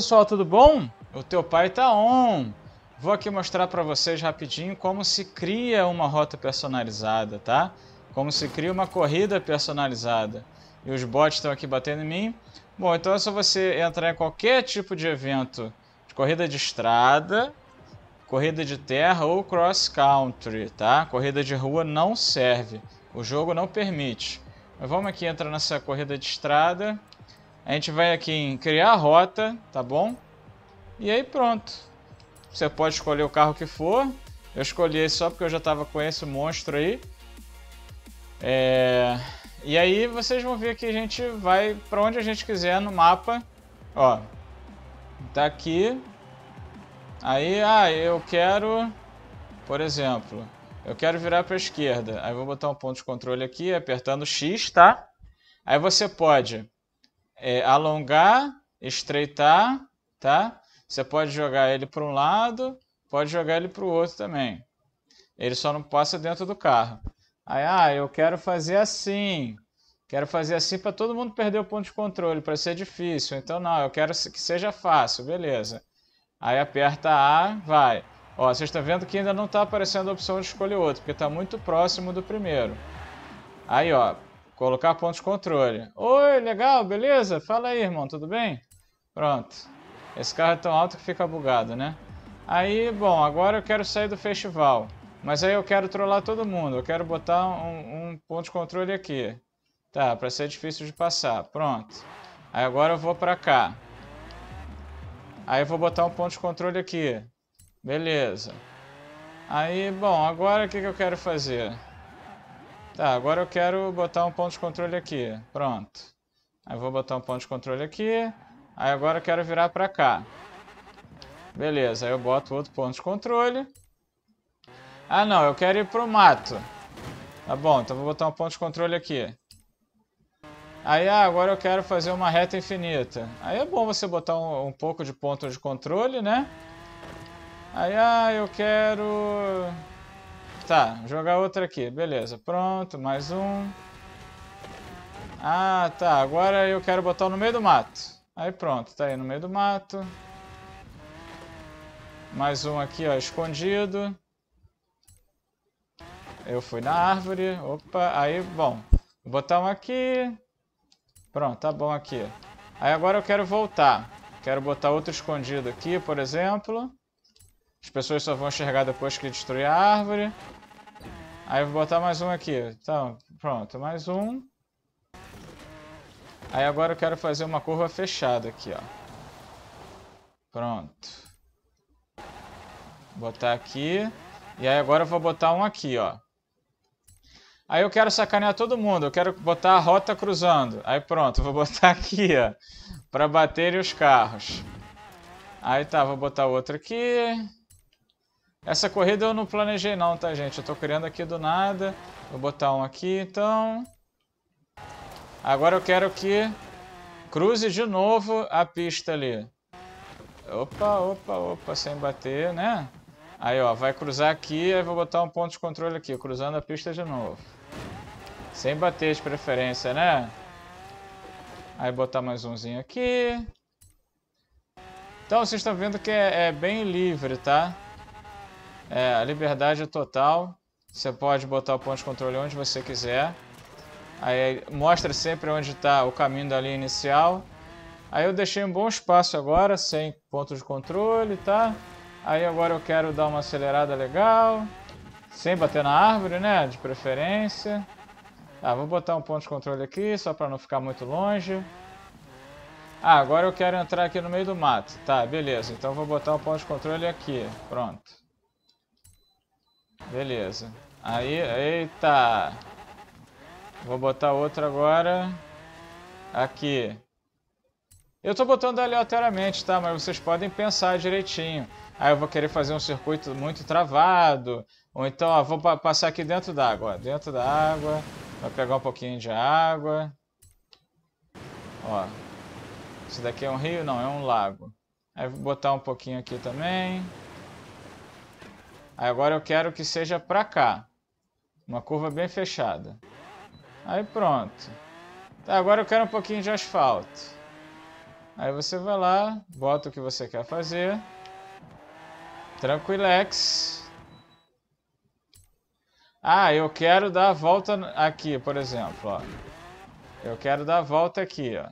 pessoal, tudo bom? O teu pai tá on. Vou aqui mostrar para vocês rapidinho como se cria uma rota personalizada, tá? Como se cria uma corrida personalizada. E os bots estão aqui batendo em mim. Bom, então é só você entrar em qualquer tipo de evento de corrida de estrada, corrida de terra ou cross country, tá? Corrida de rua não serve. O jogo não permite. Mas vamos aqui entrar nessa corrida de estrada. A gente vai aqui em criar rota, tá bom? E aí pronto. Você pode escolher o carro que for. Eu escolhi esse só porque eu já estava com esse monstro aí. É... E aí vocês vão ver que a gente vai para onde a gente quiser no mapa. Ó, tá aqui. Aí, ah, eu quero, por exemplo, eu quero virar para a esquerda. Aí vou botar um ponto de controle aqui, apertando X, tá? Aí você pode é, alongar, estreitar, tá? Você pode jogar ele para um lado, pode jogar ele para o outro também. Ele só não passa dentro do carro. Aí, ah, eu quero fazer assim. Quero fazer assim para todo mundo perder o ponto de controle, para ser difícil. Então, não, eu quero que seja fácil, beleza. Aí aperta A, vai. Ó, vocês estão vendo que ainda não está aparecendo a opção de escolher outro, porque está muito próximo do primeiro. Aí, ó, Colocar ponto de controle. Oi, legal, beleza? Fala aí, irmão, tudo bem? Pronto. Esse carro é tão alto que fica bugado, né? Aí, bom, agora eu quero sair do festival. Mas aí eu quero trollar todo mundo. Eu quero botar um, um ponto de controle aqui. Tá, pra ser difícil de passar. Pronto. Aí agora eu vou pra cá. Aí eu vou botar um ponto de controle aqui. Beleza. Aí, bom, agora o que, que eu quero fazer? Tá, agora eu quero botar um ponto de controle aqui. Pronto. Aí vou botar um ponto de controle aqui. Aí agora eu quero virar pra cá. Beleza, aí eu boto outro ponto de controle. Ah, não, eu quero ir pro mato. Tá bom, então vou botar um ponto de controle aqui. Aí, ah, agora eu quero fazer uma reta infinita. Aí é bom você botar um, um pouco de ponto de controle, né? Aí, ah, eu quero... Tá, jogar outra aqui. Beleza, pronto, mais um. Ah, tá, agora eu quero botar no meio do mato. Aí pronto, tá aí no meio do mato. Mais um aqui, ó, escondido. Eu fui na árvore. Opa, aí, bom. Vou botar um aqui. Pronto, tá bom aqui. Aí agora eu quero voltar. Quero botar outro escondido aqui, por exemplo. As pessoas só vão enxergar depois que destruir a árvore. Aí eu vou botar mais um aqui. Então, pronto, mais um. Aí agora eu quero fazer uma curva fechada aqui, ó. Pronto. Botar aqui. E aí agora eu vou botar um aqui, ó. Aí eu quero sacanear todo mundo. Eu quero botar a rota cruzando. Aí pronto, vou botar aqui, ó. Pra baterem os carros. Aí tá, vou botar outro aqui. Essa corrida eu não planejei não, tá, gente? Eu tô criando aqui do nada. Vou botar um aqui, então... Agora eu quero que cruze de novo a pista ali. Opa, opa, opa, sem bater, né? Aí, ó, vai cruzar aqui, aí vou botar um ponto de controle aqui, cruzando a pista de novo. Sem bater de preferência, né? Aí botar mais umzinho aqui. Então, vocês estão vendo que é, é bem livre, Tá? É, a liberdade é total. Você pode botar o ponto de controle onde você quiser. Aí mostra sempre onde está o caminho da linha inicial. Aí eu deixei um bom espaço agora, sem ponto de controle, tá? Aí agora eu quero dar uma acelerada legal, sem bater na árvore, né? De preferência. Ah, vou botar um ponto de controle aqui, só para não ficar muito longe. Ah, agora eu quero entrar aqui no meio do mato. Tá, beleza. Então vou botar um ponto de controle aqui. Pronto. Beleza. Aí, eita! Vou botar outro agora. Aqui. Eu tô botando aleatoriamente, tá? Mas vocês podem pensar direitinho. Aí eu vou querer fazer um circuito muito travado. Ou então, ó, vou pa passar aqui dentro da água. Dentro da água. Vai pegar um pouquinho de água. Ó. Isso daqui é um rio? Não, é um lago. Aí vou botar um pouquinho aqui também. Agora eu quero que seja para cá. Uma curva bem fechada. Aí pronto. Tá, agora eu quero um pouquinho de asfalto. Aí você vai lá, bota o que você quer fazer. Tranquilex. Ah, eu quero dar a volta aqui, por exemplo, ó. Eu quero dar a volta aqui, ó.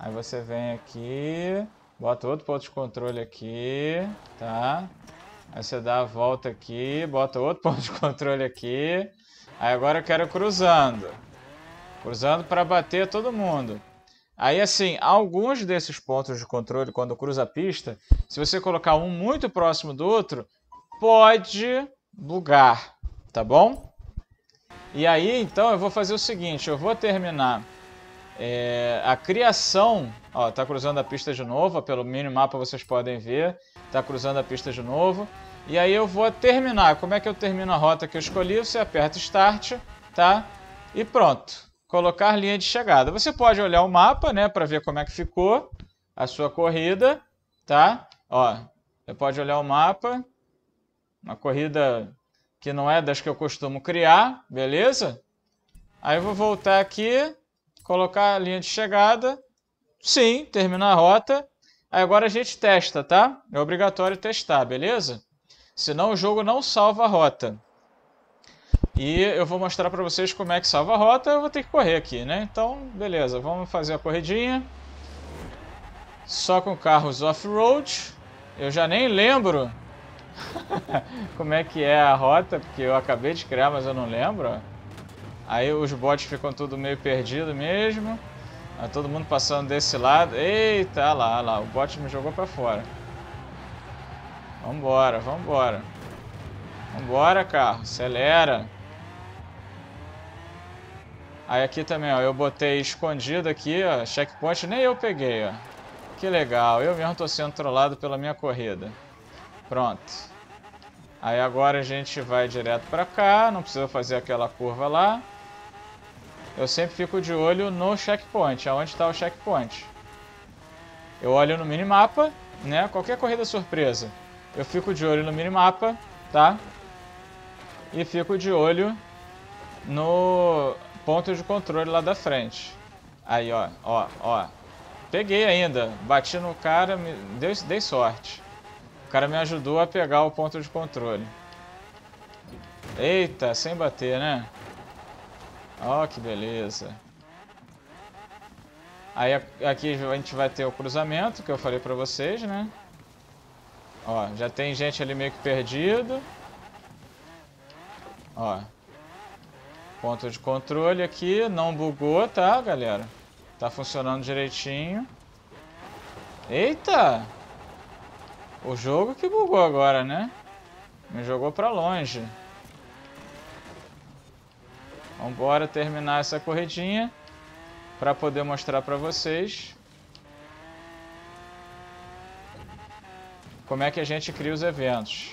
Aí você vem aqui, bota outro ponto de controle aqui, tá? Aí você dá a volta aqui, bota outro ponto de controle aqui. Aí agora eu quero cruzando. Cruzando para bater todo mundo. Aí assim, alguns desses pontos de controle, quando cruza a pista, se você colocar um muito próximo do outro, pode bugar, tá bom? E aí, então, eu vou fazer o seguinte, eu vou terminar é, a criação, ó, tá cruzando a pista de novo, pelo minimapa vocês podem ver, tá cruzando a pista de novo. E aí eu vou terminar, como é que eu termino a rota que eu escolhi? Você aperta Start, tá? E pronto, colocar linha de chegada. Você pode olhar o mapa, né, para ver como é que ficou a sua corrida, tá? Ó, você pode olhar o mapa, uma corrida que não é das que eu costumo criar, beleza? Aí eu vou voltar aqui, colocar a linha de chegada, sim, terminar a rota. agora a gente testa, tá? É obrigatório testar, beleza? Senão o jogo não salva a rota. E eu vou mostrar para vocês como é que salva a rota, eu vou ter que correr aqui, né? Então, beleza, vamos fazer a corridinha. Só com carros off-road. Eu já nem lembro como é que é a rota, porque eu acabei de criar, mas eu não lembro, Aí os bots ficam tudo meio perdido mesmo. Tá todo mundo passando desse lado. Eita, lá, lá. O bot me jogou pra fora. Vambora, vambora. Vambora, carro. Acelera. Aí aqui também, ó. Eu botei escondido aqui, ó. Checkpoint. Nem eu peguei, ó. Que legal. Eu mesmo tô sendo trollado pela minha corrida. Pronto. Aí agora a gente vai direto pra cá, não precisa fazer aquela curva lá eu sempre fico de olho no checkpoint, aonde está o checkpoint. Eu olho no minimapa, né? Qualquer corrida surpresa, eu fico de olho no minimapa, tá? E fico de olho no ponto de controle lá da frente. Aí, ó, ó, ó. Peguei ainda, bati no cara, me... dei, dei sorte. O cara me ajudou a pegar o ponto de controle. Eita, sem bater, né? Ó, oh, que beleza. Aí aqui a gente vai ter o cruzamento, que eu falei pra vocês, né? Ó, já tem gente ali meio que perdido. Ó. Ponto de controle aqui, não bugou, tá, galera? Tá funcionando direitinho. Eita! O jogo que bugou agora, né? Me jogou pra longe. Vamos então, bora terminar essa corridinha para poder mostrar para vocês como é que a gente cria os eventos.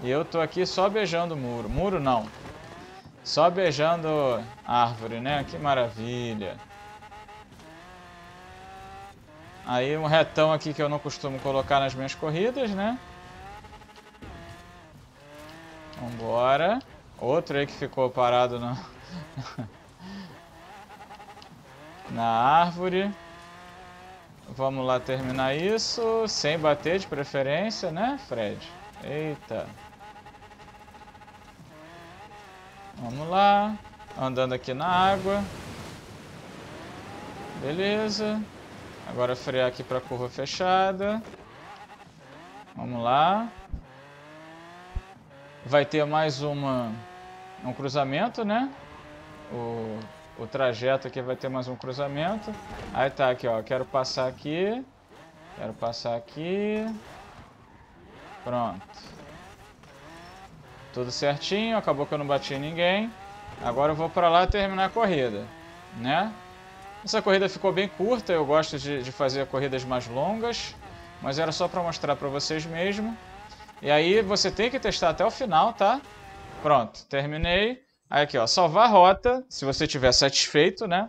E eu tô aqui só beijando o muro. Muro não. Só beijando árvore, né? Que maravilha. Aí um retão aqui que eu não costumo colocar nas minhas corridas, né? Vambora. Outro aí que ficou parado no, na árvore. Vamos lá terminar isso. Sem bater de preferência, né, Fred? Eita. Vamos lá. Andando aqui na água. Beleza. Agora frear aqui para curva fechada. Vamos lá. Vai ter mais uma um cruzamento, né? o, o trajeto aqui vai ter mais um cruzamento. Aí tá aqui, ó. Quero passar aqui. Quero passar aqui. Pronto. Tudo certinho. Acabou que eu não bati em ninguém. Agora eu vou pra lá terminar a corrida, né? Essa corrida ficou bem curta. Eu gosto de, de fazer corridas mais longas. Mas era só pra mostrar pra vocês mesmo. E aí você tem que testar até o final, tá? Pronto, terminei. Aí aqui, ó, salvar rota, se você estiver satisfeito, né?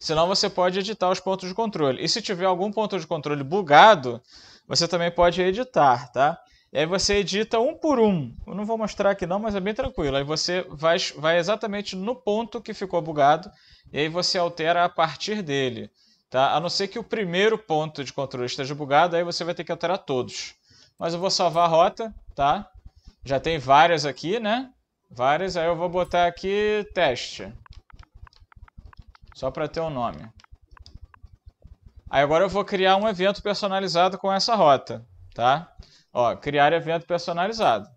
Senão você pode editar os pontos de controle. E se tiver algum ponto de controle bugado, você também pode editar, tá? E aí você edita um por um. Eu não vou mostrar aqui não, mas é bem tranquilo. Aí você vai, vai exatamente no ponto que ficou bugado e aí você altera a partir dele. Tá? A não ser que o primeiro ponto de controle esteja bugado, aí você vai ter que alterar todos. Mas eu vou salvar a rota, tá? Já tem várias aqui, né? Várias, aí eu vou botar aqui teste. Só para ter o um nome. Aí agora eu vou criar um evento personalizado com essa rota, tá? Ó, criar evento personalizado.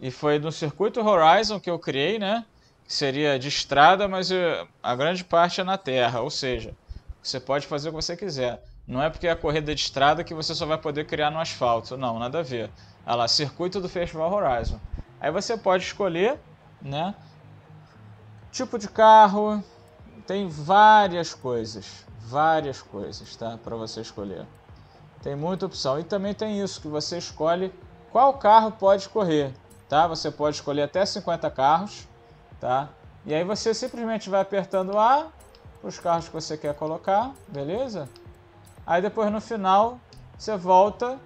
E foi no circuito Horizon que eu criei, né? Que seria de estrada, mas eh, a grande parte é na terra, ou seja, você pode fazer o que você quiser. Não é porque é a corrida de estrada que você só vai poder criar no asfalto. Não, nada a ver. Olha lá, circuito do Festival Horizon. Aí você pode escolher, né? Tipo de carro, tem várias coisas, várias coisas, tá? Para você escolher. Tem muita opção. E também tem isso, que você escolhe qual carro pode correr, tá? Você pode escolher até 50 carros, tá? E aí você simplesmente vai apertando A os carros que você quer colocar, beleza? Aí depois no final você volta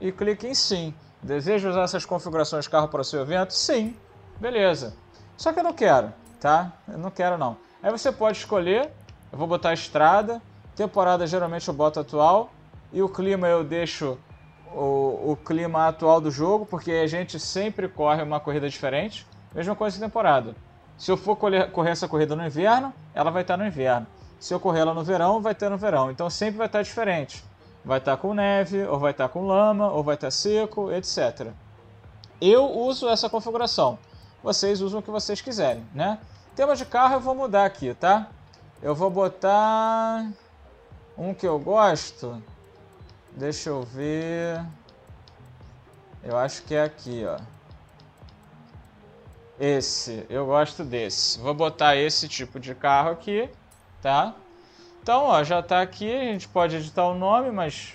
e clica em sim. Deseja usar essas configurações de carro para o seu evento? Sim, beleza. Só que eu não quero, tá? Eu não quero não. Aí você pode escolher, eu vou botar estrada, temporada geralmente eu boto atual e o clima eu deixo o, o clima atual do jogo, porque a gente sempre corre uma corrida diferente. Mesma coisa em temporada. Se eu for correr essa corrida no inverno, ela vai estar no inverno. Se eu correr ela no verão, vai estar no verão. Então sempre vai estar diferente. Vai estar tá com neve, ou vai estar tá com lama, ou vai estar tá seco, etc. Eu uso essa configuração. Vocês usam o que vocês quiserem, né? Tema de carro eu vou mudar aqui, tá? Eu vou botar um que eu gosto. Deixa eu ver. Eu acho que é aqui, ó. Esse, eu gosto desse. Vou botar esse tipo de carro aqui, tá? Então, ó, já está aqui, a gente pode editar o nome, mas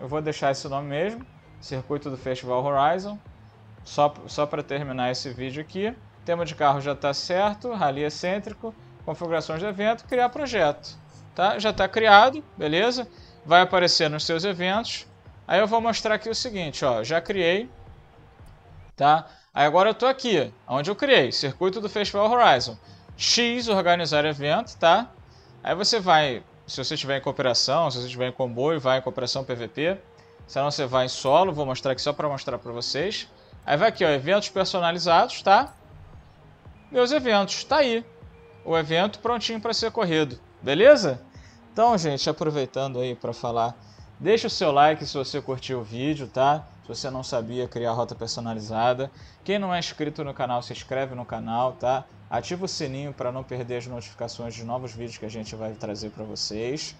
eu vou deixar esse nome mesmo, Circuito do Festival Horizon, só, só para terminar esse vídeo aqui. Tema de carro já está certo, rally excêntrico, configurações de evento, criar projeto. Tá? Já está criado, beleza? Vai aparecer nos seus eventos. Aí eu vou mostrar aqui o seguinte, ó, já criei, tá? Aí agora eu tô aqui, onde eu criei, circuito do Festival Horizon. X, organizar evento, tá? Aí você vai, se você estiver em cooperação, se você estiver em comboio, vai em cooperação PVP. Se não, você vai em solo, vou mostrar aqui só para mostrar para vocês. Aí vai aqui, ó, eventos personalizados, tá? Meus eventos, tá aí. O evento prontinho para ser corrido, beleza? Então, gente, aproveitando aí para falar, deixa o seu like se você curtiu o vídeo, tá? Se você não sabia criar rota personalizada. Quem não é inscrito no canal, se inscreve no canal, tá? Ativa o sininho para não perder as notificações de novos vídeos que a gente vai trazer para vocês.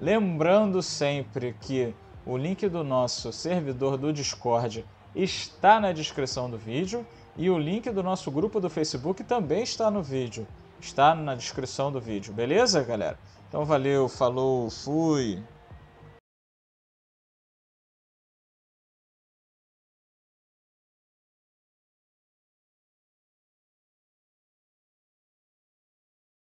Lembrando sempre que o link do nosso servidor do Discord está na descrição do vídeo e o link do nosso grupo do Facebook também está no vídeo. Está na descrição do vídeo, beleza, galera? Então valeu, falou, fui!